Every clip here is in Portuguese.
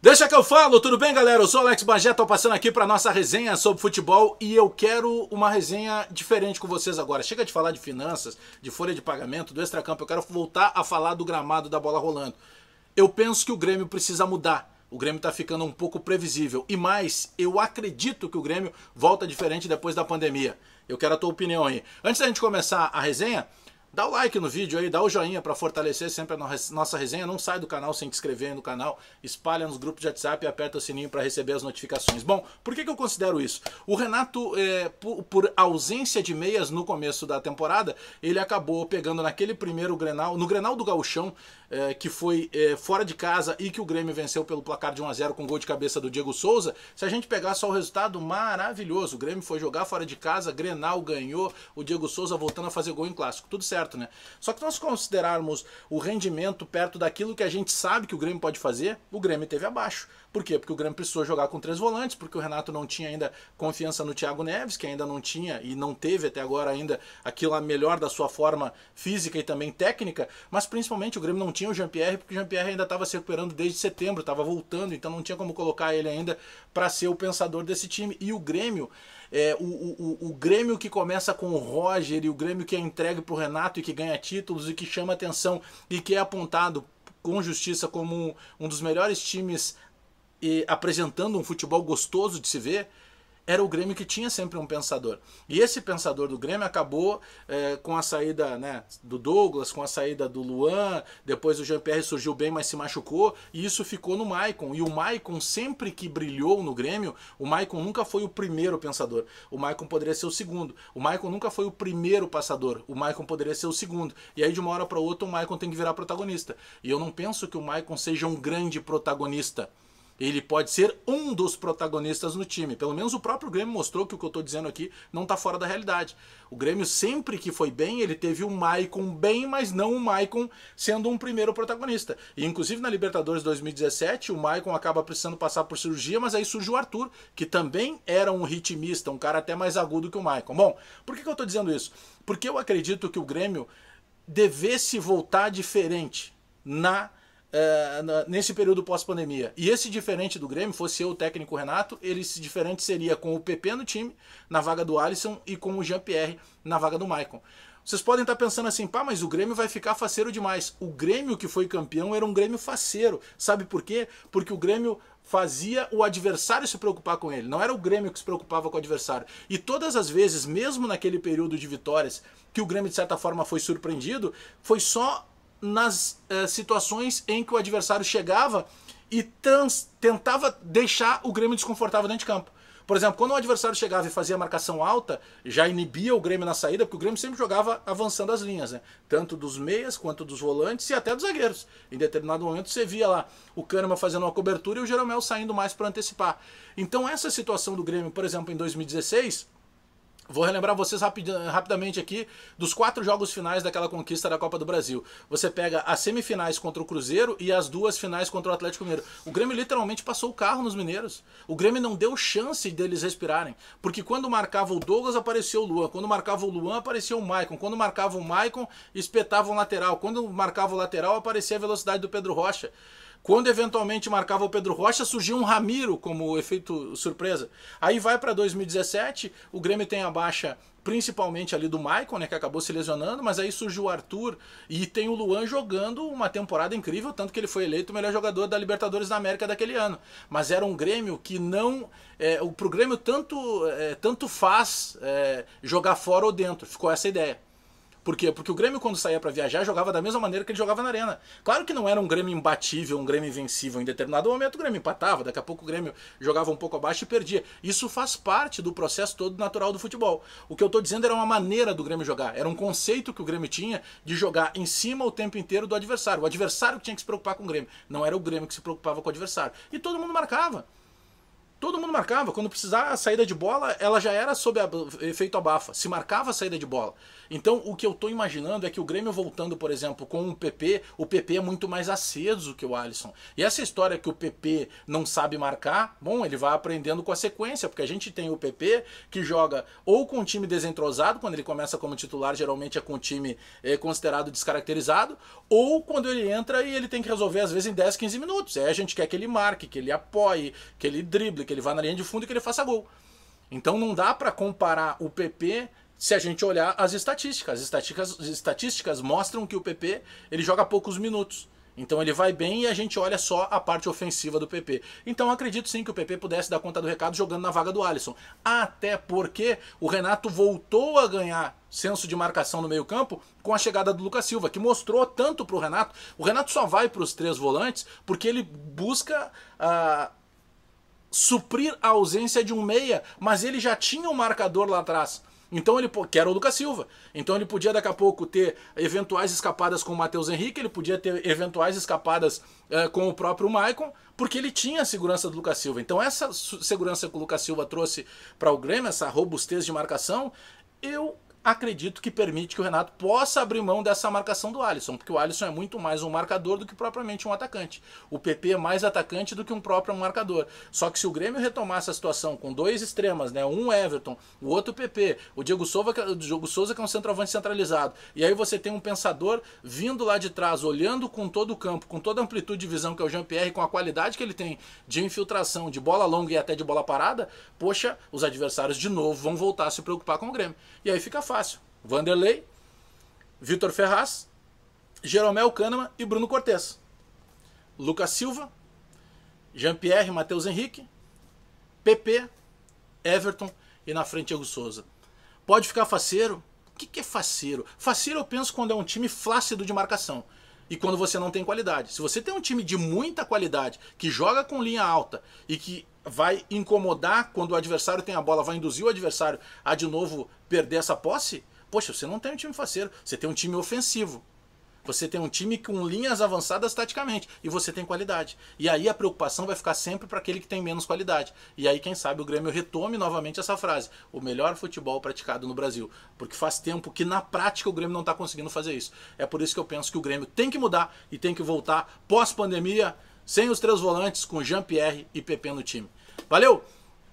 Deixa que eu falo, tudo bem galera? Eu sou Alex Bagé, tô passando aqui para nossa resenha sobre futebol e eu quero uma resenha diferente com vocês agora. Chega de falar de finanças, de folha de pagamento, do extracampo, eu quero voltar a falar do gramado da bola rolando. Eu penso que o Grêmio precisa mudar o Grêmio está ficando um pouco previsível. E mais, eu acredito que o Grêmio volta diferente depois da pandemia. Eu quero a tua opinião aí. Antes da gente começar a resenha, dá o like no vídeo aí, dá o joinha para fortalecer sempre a nossa resenha. Não sai do canal sem te inscrever no canal, espalha nos grupos de WhatsApp e aperta o sininho para receber as notificações. Bom, por que, que eu considero isso? O Renato, é, por, por, ausência de meias no começo da temporada, ele acabou pegando naquele primeiro Grenal, no Grenal do Gauchão, é, que foi é, fora de casa e que o Grêmio venceu pelo placar de 1 a 0 com gol de cabeça do Diego Souza, se a gente pegar só o resultado maravilhoso, o Grêmio foi jogar fora de casa, Grenal ganhou, o Diego Souza voltando a fazer gol em clássico, tudo certo, né? Só que nós considerarmos o rendimento perto daquilo que a gente sabe que o Grêmio pode fazer, o Grêmio teve abaixo. Por quê? Porque o Grêmio precisou jogar com três volantes, porque o Renato não tinha ainda confiança no Thiago Neves, que ainda não tinha e não teve até agora ainda aquilo a melhor da sua forma física e também técnica, mas principalmente o Grêmio não tinha o Jean-Pierre, porque o Jean-Pierre ainda estava se recuperando desde setembro, estava voltando, então não tinha como colocar ele ainda para ser o pensador desse time. E o Grêmio, é, o, o, o, Grêmio que começa com o Roger e o Grêmio que é entregue para o Renato e que ganha títulos e que chama atenção e que é apontado com justiça como um, um dos melhores times e apresentando um futebol gostoso de se ver era o Grêmio que tinha sempre um pensador. E esse pensador do Grêmio acabou é, com a saída né, do Douglas, com a saída do Luan, depois o Jean-Pierre surgiu bem, mas se machucou, e isso ficou no Maicon. E o Maicon, sempre que brilhou no Grêmio, o Maicon nunca foi o primeiro pensador. O Maicon poderia ser o segundo. O Maicon nunca foi o primeiro passador. O Maicon poderia ser o segundo. E aí, de uma hora para outra, o Maicon tem que virar protagonista. E eu não penso que o Maicon seja um grande protagonista. Ele pode ser um dos protagonistas no time. Pelo menos o próprio Grêmio mostrou que o que eu estou dizendo aqui não está fora da realidade. O Grêmio sempre que foi bem, ele teve o Maicon bem, mas não o Maicon sendo um primeiro protagonista. E inclusive na Libertadores 2017, o Maicon acaba precisando passar por cirurgia, mas aí surge o Arthur, que também era um ritmista, um cara até mais agudo que o Maicon. Bom, por que, que eu estou dizendo isso? Porque eu acredito que o Grêmio devesse voltar diferente na é, nesse período pós-pandemia. E esse diferente do Grêmio, fosse eu o técnico Renato, ele se diferente seria com o PP no time, na vaga do Alisson, e com o Jean-Pierre na vaga do Maicon. Vocês podem estar pensando assim, pá, mas o Grêmio vai ficar faceiro demais. O Grêmio que foi campeão era um Grêmio faceiro. Sabe por quê? Porque o Grêmio fazia o adversário se preocupar com ele. Não era o Grêmio que se preocupava com o adversário. E todas as vezes, mesmo naquele período de vitórias, que o Grêmio de certa forma foi surpreendido, foi só nas eh, situações em que o adversário chegava e trans, tentava deixar o Grêmio desconfortável dentro de campo. Por exemplo, quando o adversário chegava e fazia marcação alta, já inibia o Grêmio na saída, porque o Grêmio sempre jogava avançando as linhas, né? Tanto dos meias quanto dos volantes e até dos zagueiros. Em determinado momento você via lá o Kahneman fazendo uma cobertura e o Jeromel saindo mais para antecipar. Então essa situação do Grêmio, por exemplo, em 2016, Vou relembrar vocês rapid, rapidamente aqui dos quatro jogos finais daquela conquista da Copa do Brasil. Você pega as semifinais contra o Cruzeiro e as duas finais contra o Atlético Mineiro. O Grêmio literalmente passou o carro nos mineiros. O Grêmio não deu chance deles respirarem. Porque quando marcava o Douglas, apareceu o Luan. Quando marcava o Luan, aparecia o Maicon. Quando marcava o Maicon, espetava um lateral. Quando marcava o lateral, aparecia a velocidade do Pedro Rocha. Quando eventualmente marcava o Pedro Rocha, surgiu um Ramiro como efeito surpresa. Aí vai para 2017, o Grêmio tem a baixa principalmente ali do Maicon, né, que acabou se lesionando, mas aí surge o Arthur e tem o Luan jogando uma temporada incrível, tanto que ele foi eleito o melhor jogador da Libertadores da América daquele ano. Mas era um Grêmio que não. É, o, pro Grêmio tanto, é, tanto faz é, jogar fora ou dentro, ficou essa ideia. Por quê? Porque o Grêmio, quando saía para viajar, jogava da mesma maneira que ele jogava na arena. Claro que não era um Grêmio imbatível, um Grêmio invencível. Em determinado momento o Grêmio empatava, daqui a pouco o Grêmio jogava um pouco abaixo e perdia. Isso faz parte do processo todo natural do futebol. O que eu estou dizendo era uma maneira do Grêmio jogar, era um conceito que o Grêmio tinha de jogar em cima o tempo inteiro do adversário. O adversário que tinha que se preocupar com o Grêmio, não era o Grêmio que se preocupava com o adversário. E todo mundo marcava. Todo mundo marcava. Quando precisava a saída de bola, ela já era sob efeito abafa. Se marcava a saída de bola. Então, o que eu estou imaginando é que o Grêmio voltando, por exemplo, com o PP, o PP é muito mais aceso que o Alisson. E essa história que o PP não sabe marcar, bom, ele vai aprendendo com a sequência, porque a gente tem o PP que joga ou com o time desentrosado, quando ele começa como titular, geralmente é com o time é, considerado descaracterizado, ou quando ele entra e ele tem que resolver, às vezes, em 10, 15 minutos. Aí a gente quer que ele marque, que ele apoie, que ele drible, que ele vá na linha de fundo e que ele faça gol. Então não dá para comparar o PP se a gente olhar as estatísticas. As estatísticas, as estatísticas mostram que o PP ele joga poucos minutos. Então ele vai bem e a gente olha só a parte ofensiva do PP. Então acredito sim que o PP pudesse dar conta do recado jogando na vaga do Alisson. Até porque o Renato voltou a ganhar senso de marcação no meio-campo com a chegada do Lucas Silva, que mostrou tanto para o Renato. O Renato só vai para os três volantes porque ele busca a, ah, suprir a ausência de um meia, mas ele já tinha um marcador lá atrás. Então ele, que era o Lucas Silva. Então ele podia daqui a pouco ter eventuais escapadas com o Matheus Henrique, ele podia ter eventuais escapadas uh, com o próprio Maicon, porque ele tinha a segurança do Lucas Silva. Então essa segurança que o Lucas Silva trouxe para o Grêmio, essa robustez de marcação, eu acredito que permite que o Renato possa abrir mão dessa marcação do Alisson, porque o Alisson é muito mais um marcador do que propriamente um atacante. O PP é mais atacante do que um próprio marcador. Só que se o Grêmio retomar essa situação com dois extremas, né, um Everton, o outro PP, o Diego Souza, é, o Diego Souza que é um centroavante centralizado, e aí você tem um pensador vindo lá de trás, olhando com todo o campo, com toda a amplitude de visão que é o Jean-Pierre, com a qualidade que ele tem de infiltração, de bola longa e até de bola parada, poxa, os adversários de novo vão voltar a se preocupar com o Grêmio. E aí fica fácil. Vanderlei, Vitor Ferraz, Jeromel Canama e Bruno Cortes. Lucas Silva, Jean-Pierre, Matheus Henrique, PP, Everton e na frente Diego Souza. Pode ficar faceiro? O que, que é faceiro? Faceiro eu penso quando é um time flácido de marcação e quando você não tem qualidade. Se você tem um time de muita qualidade, que joga com linha alta e que vai incomodar quando o adversário tem a bola, vai induzir o adversário a de novo perder essa posse? Poxa, você não tem um time faceiro, você tem um time ofensivo. Você tem um time com linhas avançadas taticamente e você tem qualidade. E aí a preocupação vai ficar sempre para aquele que tem menos qualidade. E aí, quem sabe, o Grêmio retome novamente essa frase: o melhor futebol praticado no Brasil. Porque faz tempo que na prática o Grêmio não está conseguindo fazer isso. É por isso que eu penso que o Grêmio tem que mudar e tem que voltar pós-pandemia, sem os três volantes, com Jean-Pierre e Pepe no time. Valeu!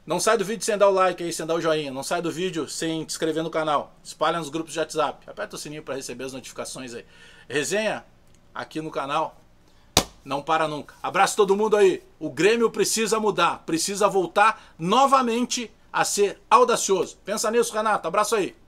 Não sai do vídeo sem dar o like aí, sem dar o joinha. Não sai do vídeo sem te inscrever no canal. Espalha nos grupos de WhatsApp. Aperta o sininho para receber as notificações aí. Resenha aqui no canal. Não para nunca. Abraço todo mundo aí. O Grêmio precisa mudar. Precisa voltar novamente a ser audacioso. Pensa nisso, Renato. Abraço aí.